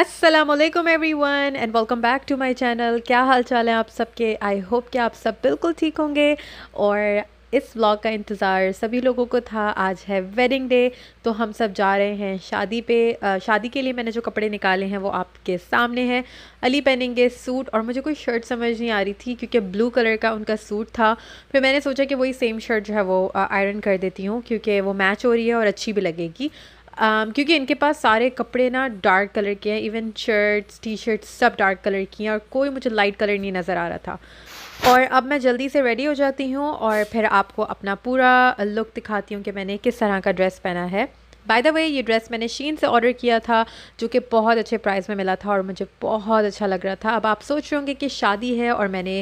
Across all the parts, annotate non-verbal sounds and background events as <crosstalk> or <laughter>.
Aslam everyone and welcome back to my channel क्या हाल चाल है आप सबके आई होप कि आप सब बिल्कुल ठीक होंगे और इस ब्लॉग का इंतज़ार सभी लोगों को था आज है वेडिंग डे तो हम सब जा रहे हैं शादी पे शादी के लिए मैंने जो कपड़े निकाले हैं वो आपके सामने हैं अली पहनेंगे सूट और मुझे कोई शर्ट समझ नहीं आ रही थी क्योंकि ब्लू कलर का उनका सूट था फिर मैंने सोचा कि वही सेम शर्ट जो है वो आयरन कर देती हूँ क्योंकि वो मैच हो रही है और अच्छी भी लगेगी um, क्योंकि इनके पास सारे कपड़े ना डार्क कलर के हैं इवन शर्ट्स टी शर्ट्स सब डार्क कलर की हैं और कोई मुझे लाइट कलर नहीं नज़र आ रहा था और अब मैं जल्दी से रेडी हो जाती हूँ और फिर आपको अपना पूरा लुक दिखाती हूँ कि मैंने किस तरह का ड्रेस पहना है बाय द वे ये ड्रेस मैंने शीन से ऑर्डर किया था जो कि बहुत अच्छे प्राइस में मिला था और मुझे बहुत अच्छा लग रहा था अब आप सोच रहे होंगे कि शादी है और मैंने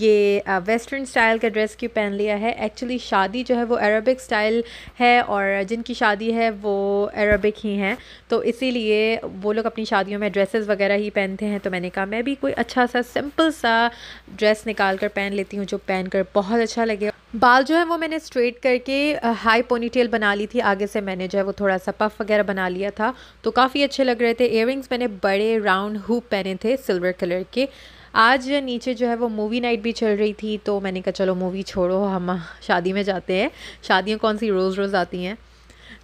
ये वेस्टर्न स्टाइल का ड्रेस क्यों पहन लिया है एक्चुअली शादी जो है वो अरबिक स्टाइल है और जिनकी शादी है वो अरबिक ही हैं तो इसीलिए वो लोग अपनी शादियों में ड्रेसेस वगैरह ही पहनते हैं तो मैंने कहा मैं भी कोई अच्छा सा सिंपल सा ड्रेस निकाल कर पहन लेती हूँ जो पहन कर बहुत अच्छा लगे बाल जो है वो मैंने स्ट्रेट करके हाई पोनीटेल बना ली थी आगे से मैंने जो है वो थोड़ा सा पफ वगैरह बना लिया था तो काफ़ी अच्छे लग रहे थे इयर मैंने बड़े राउंड हुप पहने थे सिल्वर कलर के आज नीचे जो है वो मूवी नाइट भी चल रही थी तो मैंने कहा चलो मूवी छोड़ो हम शादी में जाते हैं शादियाँ कौन सी रोज़ रोज़ आती हैं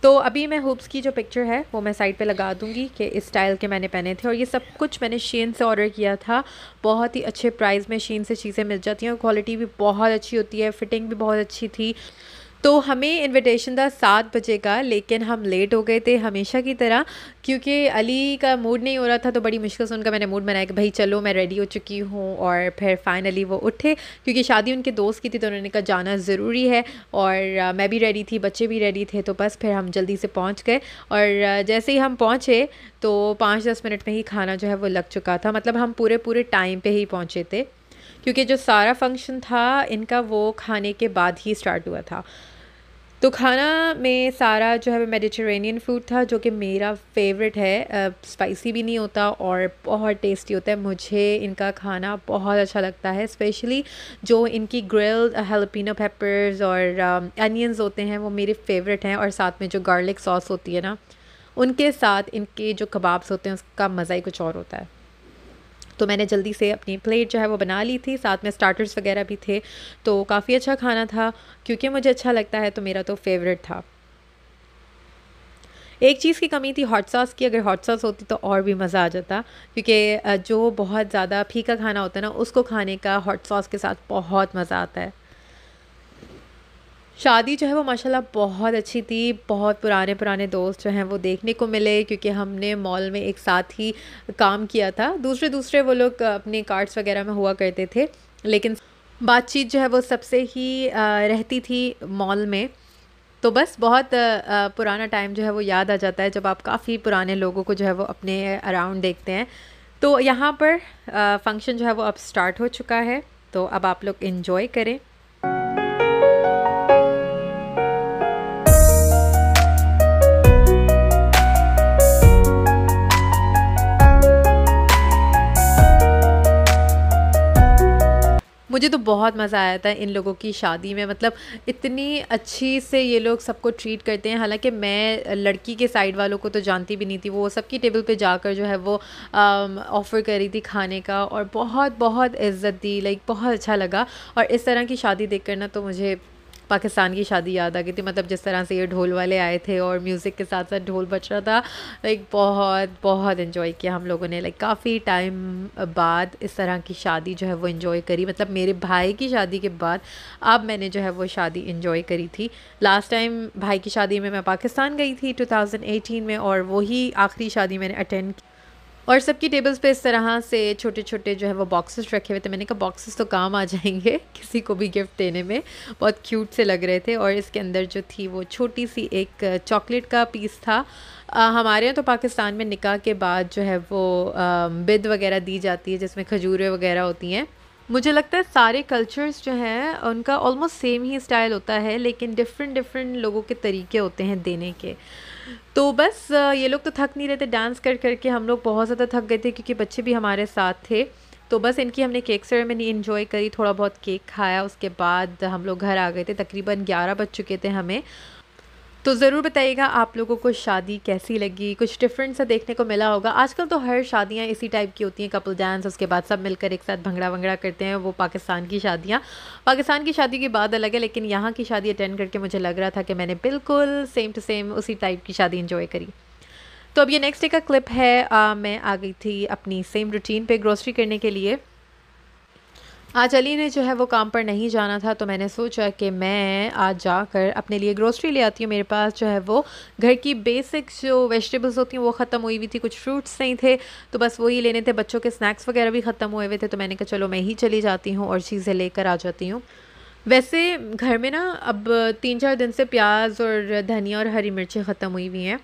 तो अभी मैं हुप्स की जो पिक्चर है वो मैं साइड पे लगा दूँगी कि इस स्टाइल के मैंने पहने थे और ये सब कुछ मैंने शीन से ऑर्डर किया था बहुत ही अच्छे प्राइस में शीन से चीज़ें मिल जाती हैं और क्वालिटी भी बहुत अच्छी होती है फिटिंग भी बहुत अच्छी थी तो हमें इनविटेशन था सात बजे का लेकिन हम लेट हो गए थे हमेशा की तरह क्योंकि अली का मूड नहीं हो रहा था तो बड़ी मुश्किल से उनका मैंने मूड बनाया कि भाई चलो मैं रेडी हो चुकी हूँ और फिर फाइनली वो उठे क्योंकि शादी उनके दोस्त की थी तो उन्होंने कहा जाना ज़रूरी है और मैं भी रेडी थी बच्चे भी रेडी थे तो बस फिर हम जल्दी से पहुँच गए और जैसे ही हम पहुँचे तो पाँच दस मिनट में ही खाना जो है वो लग चुका था मतलब हम पूरे पूरे टाइम पर ही पहुँचे थे क्योंकि जो सारा फंक्शन था इनका वो खाने के बाद ही स्टार्ट हुआ था तो खाना में सारा जो है मेडिटेरेनियन फूड था जो कि मेरा फेवरेट है स्पाइसी भी नहीं होता और बहुत टेस्टी होता है मुझे इनका खाना बहुत अच्छा लगता है स्पेशली जो इनकी ग्रिल्ड हेलपिनो पेपर्स और अनियंस होते हैं वो मेरे फेवरेट हैं और साथ में जो गार्लिक सॉस होती है ना उनके साथ इनके जो कबाब्स होते हैं उसका मज़ा ही कुछ और होता है तो मैंने जल्दी से अपनी प्लेट जो है वो बना ली थी साथ में स्टार्टर्स वगैरह भी थे तो काफ़ी अच्छा खाना था क्योंकि मुझे अच्छा लगता है तो मेरा तो फेवरेट था एक चीज़ की कमी थी हॉट सॉस की अगर हॉट सॉस होती तो और भी मज़ा आ जाता क्योंकि जो बहुत ज़्यादा फीका खाना होता है ना उसको खाने का हॉट सॉस के साथ बहुत मज़ा आता है शादी जो है वो माशाल्लाह बहुत अच्छी थी बहुत पुराने पुराने दोस्त जो हैं वो देखने को मिले क्योंकि हमने मॉल में एक साथ ही काम किया था दूसरे दूसरे वो लोग अपने कार्ड्स वगैरह में हुआ करते थे लेकिन बातचीत जो है वो सबसे ही रहती थी मॉल में तो बस बहुत पुराना टाइम जो है वो याद आ जाता है जब आप काफ़ी पुराने लोगों को जो है वो अपने अराउंड देखते हैं तो यहाँ पर फंक्शन जो है वो अब स्टार्ट हो चुका है तो अब आप लोग इन्जॉय करें मुझे तो बहुत मज़ा आया था इन लोगों की शादी में मतलब इतनी अच्छी से ये लोग सबको ट्रीट करते हैं हालांकि मैं लड़की के साइड वालों को तो जानती भी नहीं थी वो सबकी टेबल पे जाकर जो है वो ऑफ़र um, कर रही थी खाने का और बहुत बहुत इज़्ज़त दी लाइक बहुत अच्छा लगा और इस तरह की शादी देख ना तो मुझे पाकिस्तान की शादी याद आ गई थी मतलब जिस तरह से ये ढोल वाले आए थे और म्यूज़िक के साथ साथ ढोल बज रहा था लाइक बहुत बहुत इन्जॉय किया हम लोगों ने लाइक काफ़ी टाइम बाद इस तरह की शादी जो है वो इन्जॉय करी मतलब मेरे भाई की शादी के बाद अब मैंने जो है वो शादी इन्जॉय करी थी लास्ट टाइम भाई की शादी में मैं पाकिस्तान गई थी टू में और वही आखिरी शादी मैंने अटेंड की और सबकी टेबल्स पे इस तरह से छोटे छोटे जो है वो बॉक्सेस रखे हुए थे मैंने कहा बॉक्सेस तो काम आ जाएंगे <laughs> किसी को भी गिफ्ट देने में बहुत क्यूट से लग रहे थे और इसके अंदर जो थी वो छोटी सी एक चॉकलेट का पीस था आ, हमारे यहाँ तो पाकिस्तान में निकाह के बाद जो है वो बिद वगैरह दी जाती है जिसमें खजूरें वगैरह होती हैं मुझे लगता है सारे कल्चर्स जो हैं उनका ऑलमोस्ट सेम ही स्टाइल होता है लेकिन डिफरेंट डिफरेंट लोगों के तरीके होते हैं देने के तो बस ये लोग तो थक नहीं रहे थे डांस कर करके हम लोग बहुत ज़्यादा थक गए थे क्योंकि बच्चे भी हमारे साथ थे तो बस इनकी हमने केक सेरेमनी इन्जॉय करी थोड़ा बहुत केक खाया उसके बाद हम लोग घर आ गए थे तकरीबन ग्यारह बज चुके थे हमें तो ज़रूर बताइएगा आप लोगों को शादी कैसी लगी कुछ डिफरेंट सा देखने को मिला होगा आजकल तो हर शादियाँ इसी टाइप की होती हैं कपल डांस उसके बाद सब मिलकर एक साथ भंगड़ा वंगड़ा करते हैं वो पाकिस्तान की शादियाँ पाकिस्तान की शादी की बात अलग है लेकिन यहाँ की शादी अटेंड करके मुझे लग रहा था कि मैंने बिल्कुल सेम टू सेम उसी टाइप की शादी इन्जॉय करी तो अब ये नेक्स्ट डे का क्लिप है आ, मैं आ गई थी अपनी सेम रूटीन पे ग्रोसरी करने के लिए आज अली ने जो है वो काम पर नहीं जाना था तो मैंने सोचा कि मैं आज जाकर अपने लिए ग्रोसरी ले आती हूँ मेरे पास जो है वो घर की बेसिक जो वेजिटेबल्स होती हैं वो ख़त्म हुई हुई थी कुछ फ्रूट्स नहीं थे तो बस वही लेने थे बच्चों के स्नैक्स वगैरह भी ख़त्म हुए हुए थे तो मैंने कहा चलो मैं ही चली जाती हूँ और चीज़ें लेकर आ जाती हूँ वैसे घर में ना अब तीन चार दिन से प्याज और धनिया और हरी मिर्चें ख़त्म हुई हुई हैं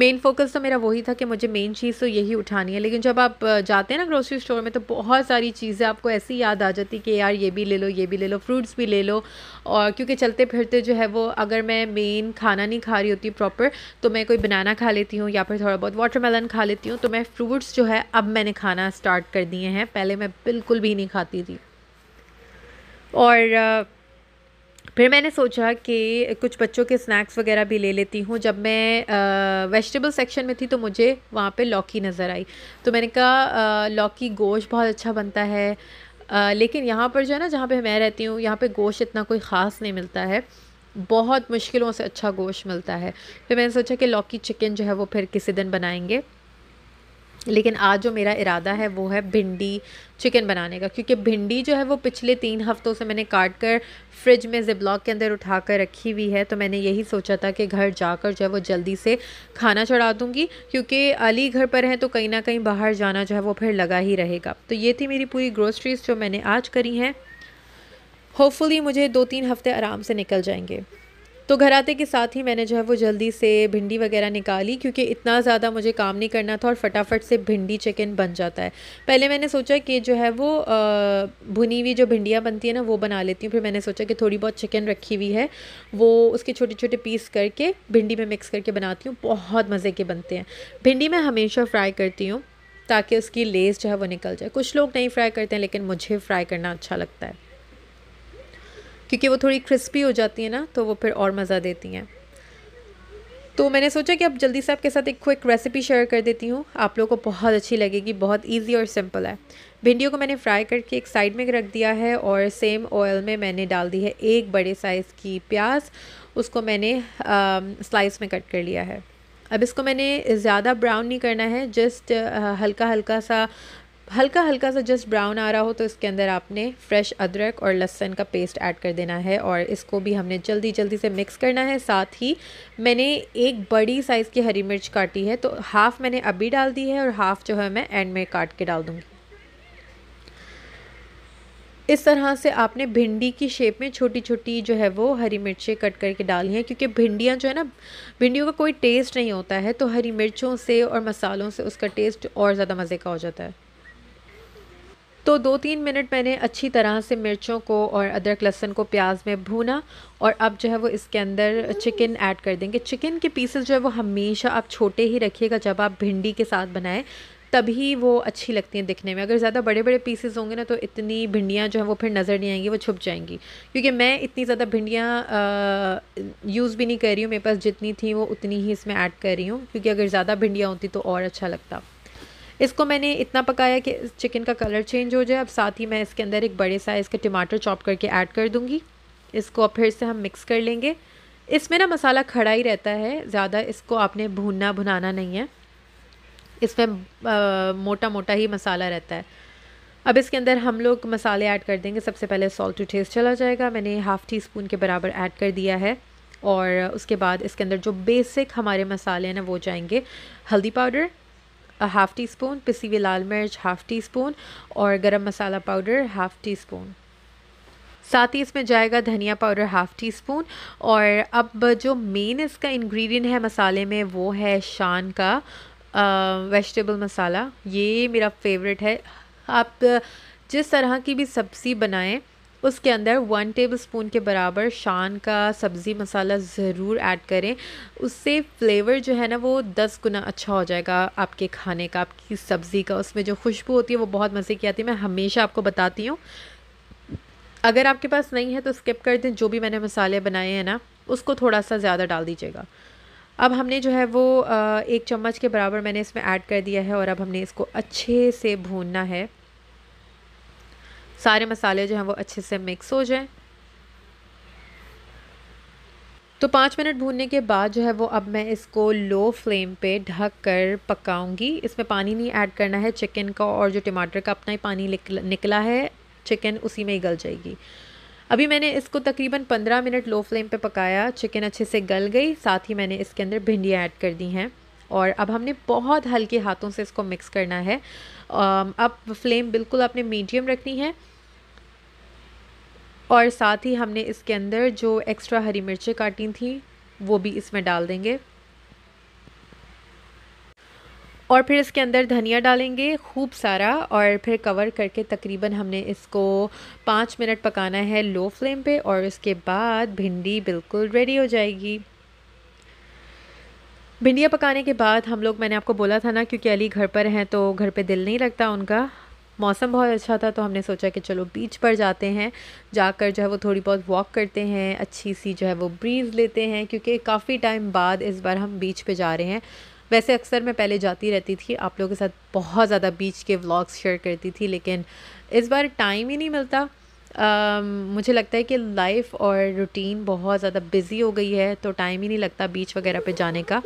मेन फोकस तो मेरा वही था कि मुझे मेन चीज़ तो यही उठानी है लेकिन जब आप जाते हैं ना ग्रोसरी स्टोर में तो बहुत सारी चीज़ें आपको ऐसी याद आ जाती कि यार ये भी ले लो ये भी ले लो फ्रूट्स भी ले लो और क्योंकि चलते फिरते जो है वो अगर मैं मेन खाना नहीं खा रही होती प्रॉपर तो मैं कोई बनाना खा लेती हूँ या फिर थोड़ा बहुत वाटरमेलन खा लेती हूँ तो मैं फ्रूट्स जो है अब मैंने खाना स्टार्ट कर दिए हैं पहले मैं बिल्कुल भी नहीं खाती थी और फिर मैंने सोचा कि कुछ बच्चों के स्नैक्स वगैरह भी ले लेती हूँ जब मैं वेजिटेबल सेक्शन में थी तो मुझे वहाँ पे लौकी नज़र आई तो मैंने कहा लौकी गोश्त बहुत अच्छा बनता है आ, लेकिन यहाँ पर जो है ना जहाँ पे मैं रहती हूँ यहाँ पे गोश्त इतना कोई ख़ास नहीं मिलता है बहुत मुश्किलों से अच्छा गोश्त मिलता है फिर मैंने सोचा कि लौकी चिकन जो है वो फिर किसी दिन बनाएंगे लेकिन आज जो मेरा इरादा है वो है भिंडी चिकन बनाने का क्योंकि भिंडी जो है वो पिछले तीन हफ्तों से मैंने काट कर फ्रिज में जिब्लॉक के अंदर उठा कर रखी हुई है तो मैंने यही सोचा था कि घर जाकर जो है वो जल्दी से खाना चढ़ा दूँगी क्योंकि अली घर पर है तो कहीं ना कहीं बाहर जाना जो है वो फिर लगा ही रहेगा तो ये थी मेरी पूरी ग्रोसरीज़ जो मैंने आज करी हैं होपफुली मुझे दो तीन हफ्ते आराम से निकल जाएंगे तो घर आते के साथ ही मैंने जो है वो जल्दी से भिंडी वगैरह निकाली क्योंकि इतना ज़्यादा मुझे काम नहीं करना था और फटाफट से भिंडी चिकन बन जाता है पहले मैंने सोचा कि जो है वो भुनी हुई जो भिंडियाँ बनती है ना वो बना लेती हूँ फिर मैंने सोचा कि थोड़ी बहुत चिकन रखी हुई है वो उसके छोटे छोटे पीस करके भिंडी में मिक्स करके बनाती हूँ बहुत मज़े के बनते हैं भिंडी मैं हमेशा फ्राई करती हूँ ताकि उसकी लेस जो है वो निकल जाए कुछ लोग नहीं फ्राई करते हैं लेकिन मुझे फ्राई करना अच्छा लगता है क्योंकि वो थोड़ी क्रिस्पी हो जाती है ना तो वो फिर और मज़ा देती हैं तो मैंने सोचा कि अब जल्दी से आपके साथ एक क्विक रेसिपी शेयर कर देती हूँ आप लोगों को बहुत अच्छी लगेगी बहुत इजी और सिंपल है भिंडियों को मैंने फ्राई करके एक साइड में रख दिया है और सेम ऑयल में मैंने डाल दी है एक बड़े साइज़ की प्याज उसको मैंने आ, स्लाइस में कट कर लिया है अब इसको मैंने ज़्यादा ब्राउन नहीं करना है जस्ट हल्का हल्का सा हल्का हल्का सा जस्ट ब्राउन आ रहा हो तो इसके अंदर आपने फ्रेश अदरक और लहसन का पेस्ट ऐड कर देना है और इसको भी हमने जल्दी जल्दी से मिक्स करना है साथ ही मैंने एक बड़ी साइज़ की हरी मिर्च काटी है तो हाफ़ मैंने अभी डाल दी है और हाफ़ जो है मैं एंड में काट के डाल दूँगी इस तरह से आपने भिंडी की शेप में छोटी छोटी जो है वो हरी मिर्चें कट करके डाली हैं क्योंकि भिंडियाँ जो है ना भिंडियों का कोई टेस्ट नहीं होता है तो हरी मिर्चों से और मसालों से उसका टेस्ट और ज़्यादा मज़े का हो जाता है तो दो तीन मिनट मैंने अच्छी तरह से मिर्चों को और अदरक लहसन को प्याज में भूना और अब जो है वो इसके अंदर चिकन ऐड कर देंगे चिकन के पीसेस जो है वो हमेशा आप छोटे ही रखिएगा जब आप भिंडी के साथ बनाएं तभी वो अच्छी लगती हैं दिखने में अगर ज़्यादा बड़े बड़े पीसेस होंगे ना तो इतनी भिंडियाँ जो हैं वो फिर नज़र नहीं आएंगी वो छुप जाएंगी क्योंकि मैं इतनी ज़्यादा भिंडियाँ यूज़ भी नहीं कर रही हूँ मेरे पास जितनी थी वो उतनी ही इसमें ऐड कर रही हूँ क्योंकि अगर ज़्यादा भिंडियाँ होती तो और अच्छा लगता इसको मैंने इतना पकाया कि चिकन का कलर चेंज हो जाए अब साथ ही मैं इसके अंदर एक बड़े साइज़ के टमाटर चॉप करके ऐड कर दूँगी इसको अब फिर से हम मिक्स कर लेंगे इसमें ना मसाला खड़ा ही रहता है ज़्यादा इसको आपने भूनना भुनाना नहीं है इसमें मोटा मोटा ही मसाला रहता है अब इसके अंदर हम लोग मसाले ऐड कर देंगे सबसे पहले सॉल्ट टू टेस्ट चला जाएगा मैंने हाफ़ टी स्पून के बराबर ऐड कर दिया है और उसके बाद इसके अंदर जो बेसिक हमारे मसाले हैं ना वो जाएंगे हल्दी पाउडर हाफ़ टी स्पून पिसी हुई लाल मिर्च हाफ़ टी स्पून और गरम मसाला पाउडर हाफ़ टी स्पून साथ ही इसमें जाएगा धनिया पाउडर हाफ़ टी स्पून और अब जो मेन इसका इंग्रेडिएंट है मसाले में वो है शान का वेजिटेबल मसाला ये मेरा फेवरेट है आप जिस तरह की भी सब्ज़ी बनाएं उसके अंदर वन टेबल स्पून के बराबर शान का सब्ज़ी मसाला ज़रूर ऐड करें उससे फ्लेवर जो है ना वो दस गुना अच्छा हो जाएगा आपके खाने का आपकी सब्ज़ी का उसमें जो खुशबू होती है वो बहुत मज़े की आती है मैं हमेशा आपको बताती हूँ अगर आपके पास नहीं है तो स्किप कर दें जो भी मैंने मसाले बनाए हैं ना उसको थोड़ा सा ज़्यादा डाल दीजिएगा अब हमने जो है वो एक चम्मच के बराबर मैंने इसमें ऐड कर दिया है और अब हमने इसको अच्छे से भूनना है सारे मसाले जो हैं वो अच्छे से मिक्स हो जाएं तो पाँच मिनट भूनने के बाद जो है वो अब मैं इसको लो फ्लेम पे ढक कर पकाऊंगी इसमें पानी नहीं ऐड करना है चिकन का और जो टमाटर का अपना ही पानी निकला है चिकन उसी में ही गल जाएगी अभी मैंने इसको तकरीबन पंद्रह मिनट लो फ्लेम पे पकाया चिकन अच्छे से गल गई साथ ही मैंने इसके अंदर भिंडियाँ ऐड कर दी हैं और अब हमने बहुत हल्के हाथों से इसको मिक्स करना है अब फ्लेम बिल्कुल आपने मीडियम रखनी है और साथ ही हमने इसके अंदर जो एक्स्ट्रा हरी मिर्चें काटी थी वो भी इसमें डाल देंगे और फिर इसके अंदर धनिया डालेंगे खूब सारा और फिर कवर करके तकरीबन हमने इसको पाँच मिनट पकाना है लो फ्लेम पे और उसके बाद भिंडी बिल्कुल रेडी हो जाएगी भिंडियाँ पकाने के बाद हम लोग मैंने आपको बोला था ना क्योंकि अली घर पर हैं तो घर पे दिल नहीं लगता उनका मौसम बहुत अच्छा था तो हमने सोचा कि चलो बीच पर जाते हैं जाकर जो है वो थोड़ी बहुत वॉक करते हैं अच्छी सी जो है वो ब्रीज़ लेते हैं क्योंकि काफ़ी टाइम बाद इस बार हम बीच पे जा रहे हैं वैसे अक्सर मैं पहले जाती रहती थी आप लोगों के साथ बहुत ज़्यादा बीच के व्लॉग्स शेयर करती थी लेकिन इस बार टाइम ही नहीं मिलता आ, मुझे लगता है कि लाइफ और रूटीन बहुत ज़्यादा बिज़ी हो गई है तो टाइम ही नहीं लगता बीच वगैरह पे जाने का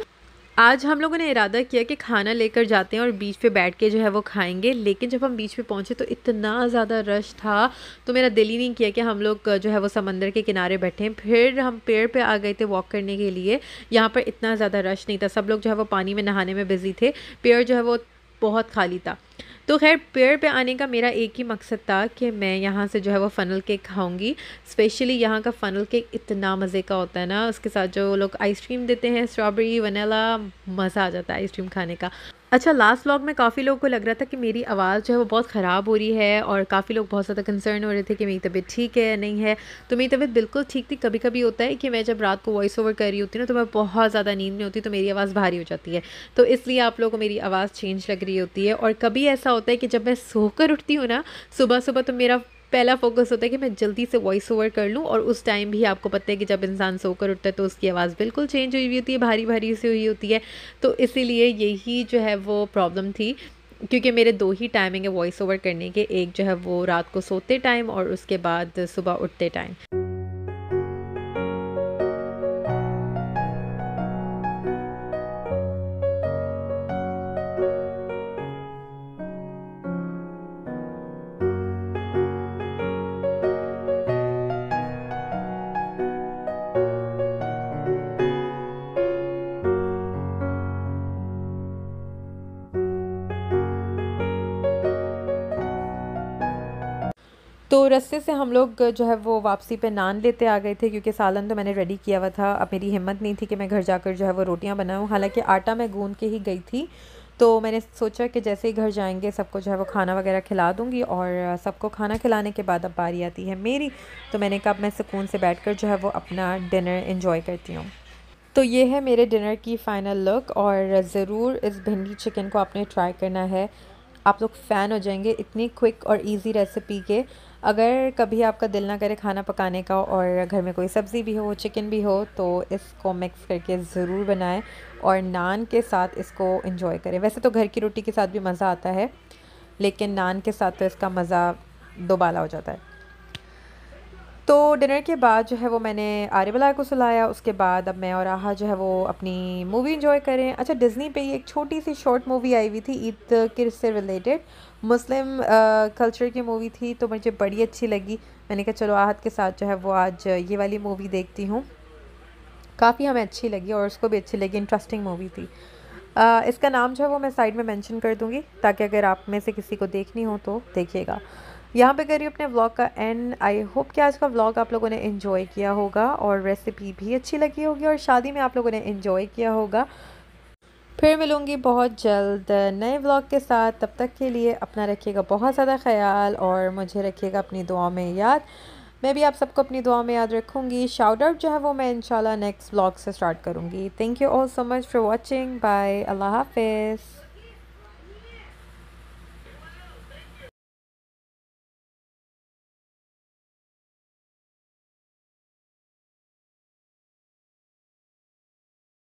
आज हम लोगों ने इरादा किया कि खाना लेकर जाते हैं और बीच पे बैठ के जो है वो खाएंगे लेकिन जब हम बीच पे पहुँचे तो इतना ज़्यादा रश था तो मेरा दिल ही नहीं किया कि हम लोग जो है वो समंदर के किनारे बैठे फिर हम पेड़ पे आ गए थे वॉक करने के लिए यहाँ पर इतना ज़्यादा रश नहीं था सब लोग जो है वो पानी में नहाने में बिज़ी थे पेड़ जो है वो बहुत खाली था तो खैर पेड़ पे आने का मेरा एक ही मकसद था कि मैं यहाँ से जो है वो फ़नल केक खाऊंगी स्पेशली यहाँ का फ़नल केक इतना मज़े का होता है ना उसके साथ जो लोग आइसक्रीम देते हैं स्ट्रॉबेरी वनीला मज़ा आ जाता है आइसक्रीम खाने का अच्छा लास्ट व्लॉग में काफ़ी लोगों को लग रहा था कि मेरी आवाज़ जो है वो बहुत ख़राब हो रही है और काफ़ी लोग बहुत ज़्यादा कंसर्न हो रहे थे कि मेरी तबीयत ठीक है या नहीं है तो मेरी तबीयत बिल्कुल ठीक थी कभी कभी होता है कि मैं जब रात को वॉइस ओवर कर रही होती ना तो मैं बहुत ज़्यादा नींद में होती तो मेरी आवाज़ भारी हो जाती है तो इसलिए आप लोगों को मेरी आवाज़ चेंज लग रही होती है और कभी ऐसा होता है कि जब मैं सोकर उठती हूँ ना सुबह सुबह तो मेरा पहला फोकस होता है कि मैं जल्दी से वॉइस ओवर कर लूँ और उस टाइम भी आपको पता है कि जब इंसान सोकर उठता है तो उसकी आवाज़ बिल्कुल चेंज हुई हुई होती है भारी भारी से हुई होती है तो इसीलिए यही जो है वो प्रॉब्लम थी क्योंकि मेरे दो ही टाइमिंग है वॉइस ओवर करने के एक जो है वो रात को सोते टाइम और उसके बाद सुबह उठते टाइम तो रस्ते से हम लोग जो है वो वापसी पे नान लेते आ गए थे क्योंकि सालन तो मैंने रेडी किया हुआ था अब मेरी हिम्मत नहीं थी कि मैं घर जाकर जो है वो रोटियां बनाऊँ हालांकि आटा मैं गूंद के ही गई थी तो मैंने सोचा कि जैसे ही घर जाएंगे सबको जो है वो खाना वगैरह खिला दूंगी और सबको खाना खिलाने के बाद अब बारी आती है मेरी तो मैंने कहा मैं सुकून से बैठ कर जो है वो अपना डिनर इन्जॉय करती हूँ तो ये है मेरे डिनर की फ़ाइनल लुक और ज़रूर इस भिंडी चिकन को आपने ट्राई करना है आप लोग फ़ैन हो जाएंगे इतनी क्विक और इजी रेसिपी के अगर कभी आपका दिल ना करे खाना पकाने का और घर में कोई सब्ज़ी भी हो चिकन भी हो तो इसको मिक्स करके ज़रूर बनाएं और नान के साथ इसको इन्जॉय करें वैसे तो घर की रोटी के साथ भी मज़ा आता है लेकिन नान के साथ तो इसका मज़ा दोबाला हो जाता है तो डिनर के बाद जो है वो मैंने आर्यबला को सुलाया उसके बाद अब मैं और आहा जो है वो अपनी मूवी इंजॉय करें अच्छा डिज़नी पे ही एक छोटी सी शॉर्ट मूवी आई हुई थी ईद के से रिलेटेड मुस्लिम कल्चर की मूवी थी तो मुझे बड़ी अच्छी लगी मैंने कहा चलो आहत के साथ जो है वो आज ये वाली मूवी देखती हूँ काफ़ी हमें अच्छी लगी और उसको भी अच्छी लगी इंटरेस्टिंग मूवी थी आ, uh, इसका नाम जो है वो मैं साइड में मेंशन कर दूँगी ताकि अगर आप में से किसी को देखनी हो तो देखिएगा यहाँ पे करिए अपने व्लॉग का एंड आई होप कि आज का व्लॉग आप लोगों ने इन्जॉय किया होगा और रेसिपी भी अच्छी लगी होगी और शादी में आप लोगों ने इन्जॉय किया होगा फिर मिलूँगी बहुत जल्द नए व्लॉग के साथ तब तक के लिए अपना रखिएगा बहुत ज़्यादा ख्याल और मुझे रखिएगा अपनी दुआ में याद मैं भी आप सबको अपनी दुआ में याद रखूँगी शाउट आउट जो है वो मैं इंशाल्लाह नेक्स्ट व्लॉग से स्टार्ट करूँगी thank you all so much for watching bye अल्लाह हाफिज़